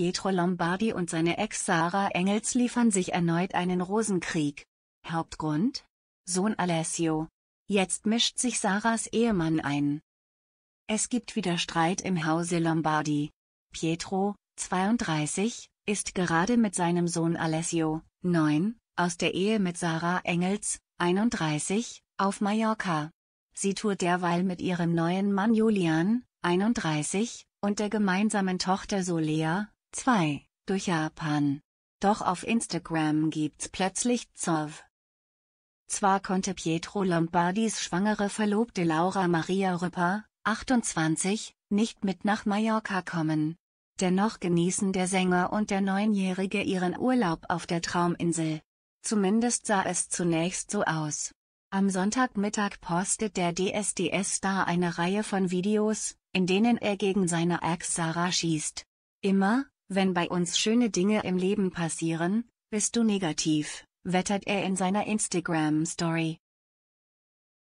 Pietro Lombardi und seine Ex Sarah Engels liefern sich erneut einen Rosenkrieg. Hauptgrund? Sohn Alessio. Jetzt mischt sich Sarahs Ehemann ein. Es gibt wieder Streit im Hause Lombardi. Pietro, 32, ist gerade mit seinem Sohn Alessio, 9, aus der Ehe mit Sarah Engels, 31, auf Mallorca. Sie tourt derweil mit ihrem neuen Mann Julian, 31, und der gemeinsamen Tochter Solea, 2. Durch Japan. Doch auf Instagram gibt's plötzlich Zov. Zwar konnte Pietro Lombardis schwangere Verlobte Laura Maria Rüpper, 28, nicht mit nach Mallorca kommen. Dennoch genießen der Sänger und der Neunjährige ihren Urlaub auf der Trauminsel. Zumindest sah es zunächst so aus. Am Sonntagmittag postet der DSDS-Star eine Reihe von Videos, in denen er gegen seine Ex Sarah schießt. Immer, wenn bei uns schöne Dinge im Leben passieren, bist du negativ, wettert er in seiner Instagram-Story.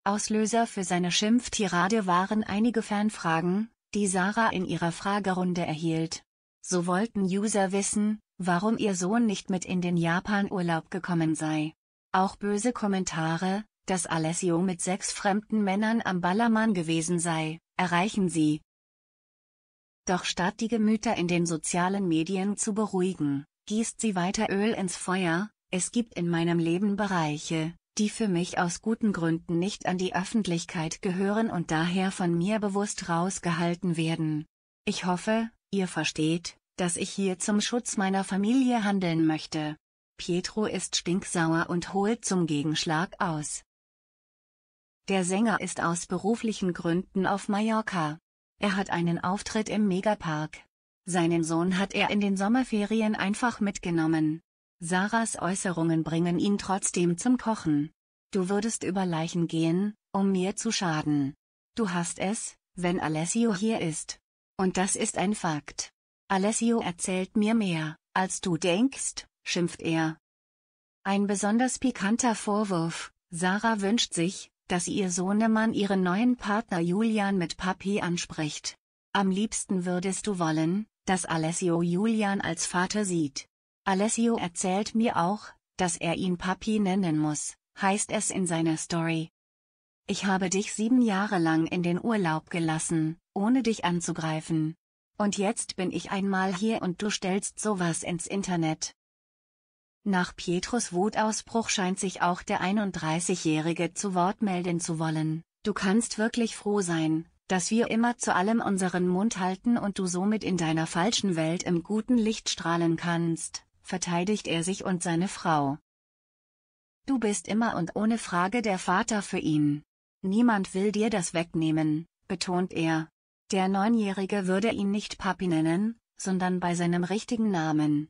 Auslöser für seine Schimpftirade waren einige Fanfragen, die Sarah in ihrer Fragerunde erhielt. So wollten User wissen, warum ihr Sohn nicht mit in den Japan-Urlaub gekommen sei. Auch böse Kommentare, dass Alessio mit sechs fremden Männern am Ballermann gewesen sei, erreichen sie, doch statt die Gemüter in den sozialen Medien zu beruhigen, gießt sie weiter Öl ins Feuer, es gibt in meinem Leben Bereiche, die für mich aus guten Gründen nicht an die Öffentlichkeit gehören und daher von mir bewusst rausgehalten werden. Ich hoffe, ihr versteht, dass ich hier zum Schutz meiner Familie handeln möchte. Pietro ist stinksauer und holt zum Gegenschlag aus. Der Sänger ist aus beruflichen Gründen auf Mallorca. Er hat einen Auftritt im Megapark. Seinen Sohn hat er in den Sommerferien einfach mitgenommen. Sarahs Äußerungen bringen ihn trotzdem zum Kochen. Du würdest über Leichen gehen, um mir zu schaden. Du hast es, wenn Alessio hier ist. Und das ist ein Fakt. Alessio erzählt mir mehr, als du denkst, schimpft er. Ein besonders pikanter Vorwurf, Sarah wünscht sich, dass ihr Sohnemann ihren neuen Partner Julian mit Papi anspricht. Am liebsten würdest du wollen, dass Alessio Julian als Vater sieht. Alessio erzählt mir auch, dass er ihn Papi nennen muss, heißt es in seiner Story. Ich habe dich sieben Jahre lang in den Urlaub gelassen, ohne dich anzugreifen. Und jetzt bin ich einmal hier und du stellst sowas ins Internet. Nach Pietros Wutausbruch scheint sich auch der 31-Jährige zu Wort melden zu wollen. Du kannst wirklich froh sein, dass wir immer zu allem unseren Mund halten und du somit in deiner falschen Welt im guten Licht strahlen kannst, verteidigt er sich und seine Frau. Du bist immer und ohne Frage der Vater für ihn. Niemand will dir das wegnehmen, betont er. Der Neunjährige würde ihn nicht Papi nennen, sondern bei seinem richtigen Namen.